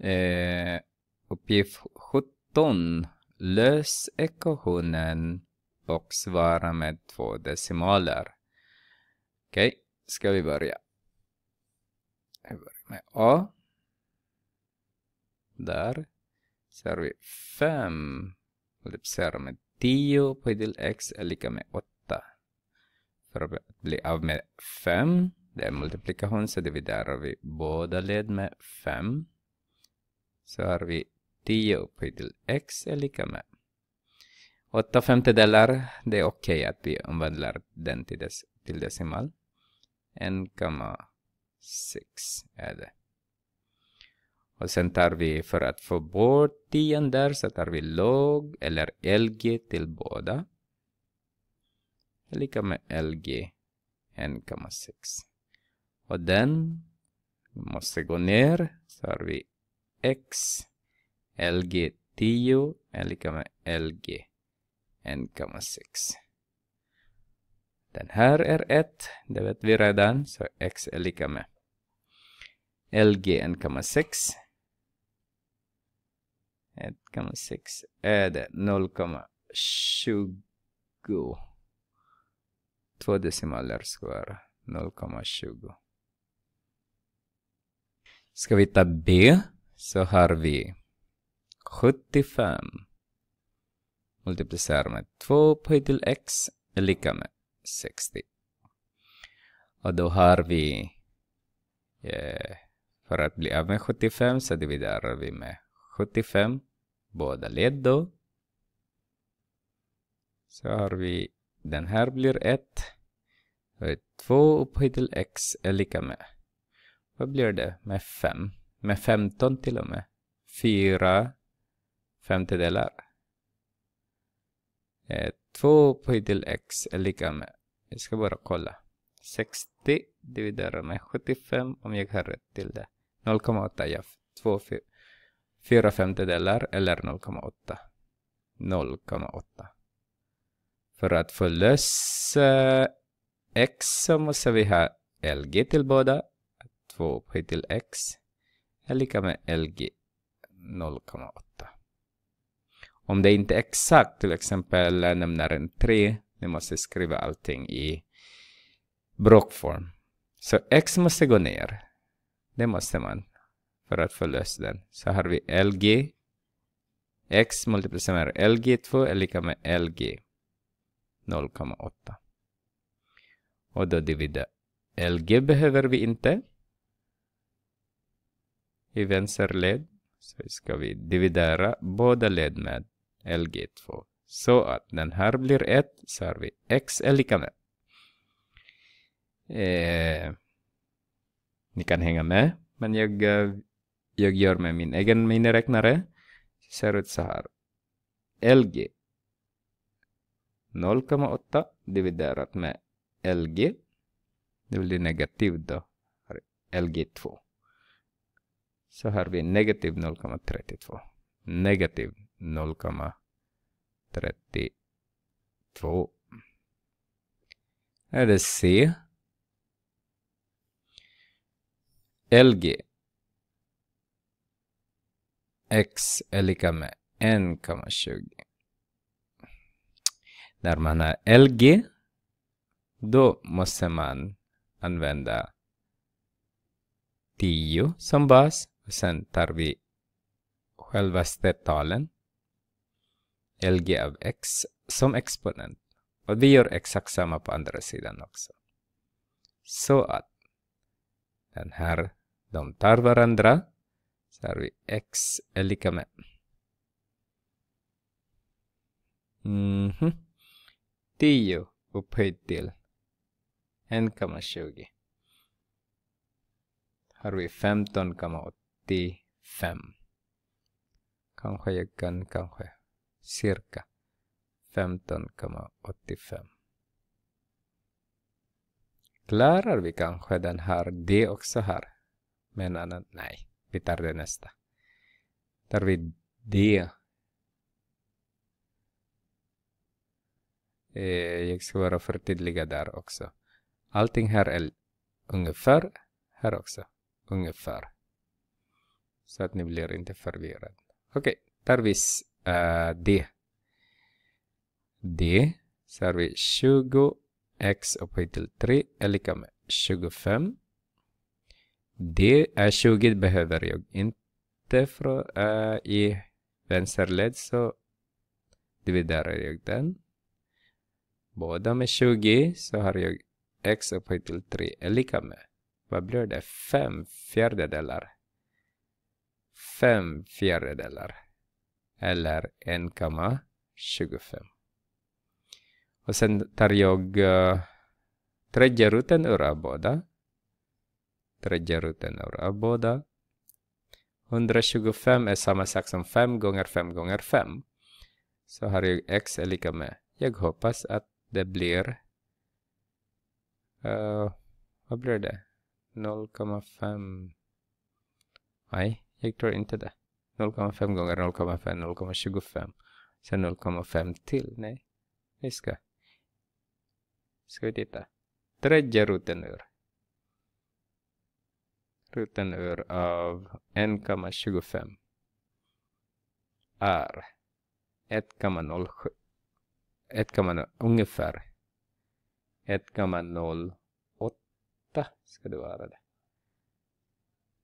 Eh, uppgift 17. Lös ekvationen och svara med två decimaler. Okej, okay, ska vi börja. Jag börjar med A. Där. ser vi 5. Multiplicera med 10 på del x är lika med 8. För att bli av med 5, det är multiplikation, så dividerar vi båda led med 5 så har vi 10 upphöjt till x är lika med 8 femtedelar. Det är okej okay att vi omvandlar den till, dec till decimal. 1,6 är det. Och sen tar vi, för att få bort tiondar, så tar vi log eller LG till båda. Lika med LG 1,6. Och den måste gå ner, så har vi x lg 10 är lika med lg 1,6. Den här är 1, det vet vi redan, så x är lika med lg 1,6. 1,6 är det 0,20. Två decimaler ska vara 0,20. Ska vi ta b? så har vi 75 multiplicerat med 2 upphöjt till x är lika med 60. Och då har vi, eh, för att bli av med 75 så dividerar vi med 75 båda led då. Så har vi, den här blir 1. 2 upphöjt till x är lika med, vad blir det med 5? med 15 till och med. Fyra femtedelar. Eh, 2 pi till x är lika med, jag ska bara kolla, 60 dividerat med 75 om jag har rätt till det. 0,8 ja, 2, 4 femtedelar eller 0,8. 0,8. För att få lös eh, x så måste vi ha lg till båda. 2 pi till x är lika med LG 0,8. Om det inte är exakt, till exempel nämnaren 3, ni måste skriva allting i blockform. Så x måste gå ner. Det måste man för att få lös den. Så har vi LG. X multiplicerar LG2 är lika med LG 0,8. Och då dividerar LG behöver vi inte i vänsterled så ska vi dividera båda led med lg2. Så att den här blir 1 så har vi x är lika med. Eh, ni kan hänga med, men jag, eh, jag gör med min egen miniräknare. Det ser ut så här. LG 0,8 dividerat med LG. Det blir negativt då. LG 2 så har vi negativ 0,32. Negativ 0,32. Här Är det C? LG X är lika med 1,20. När man har LG då måste man använda 10 som bas Sen tar vi självaste talen, lg av x, som exponent. Och vi gör exakt samma på andra sidan också. Så att den här, de tar varandra. Så har vi x är lika med. Mm -hmm. 10 upphöjt till 1,20. Har vi 15,8. 55. Kanske jag kan kanske cirka 15,85. Klarar vi kanske den här D också här? Men annat, nej, vi tar det nästa. Tar vi D. Eh, jag ska vara förtydliga där också. Allting här är ungefär, här också, ungefär. Så att ni blir inte förvirrade. Okej, okay, tar vi uh, D. D. Så har vi 20 x upphöjt till 3 är lika med 25. D är 20 behöver jag inte från, uh, eh, i vänsterled så dividerar jag den. Båda med 20 så har jag x upphöjt till 3 är lika med. Vad blir det? 5 fjärdedelar. 5 fjärdedelar eller 1,25. Och sen tar jag uh, tredje ruten ur båda. Tredje ruten ur båda. 125 är samma sak som 5 gånger 5 gånger 5. Så har jag x är lika med. Jag hoppas att det blir... Uh, vad blir det? 0,5... Nej. Jag tror inte det. 0,5 gånger 0,5, 0,25. Sen 0,5 till. Nej. Vi ska. Ska vi titta. Tredje ruten ur. Ruten ur av 1,25 är 1,07. 1,0 ungefär 1,08 ska det vara det.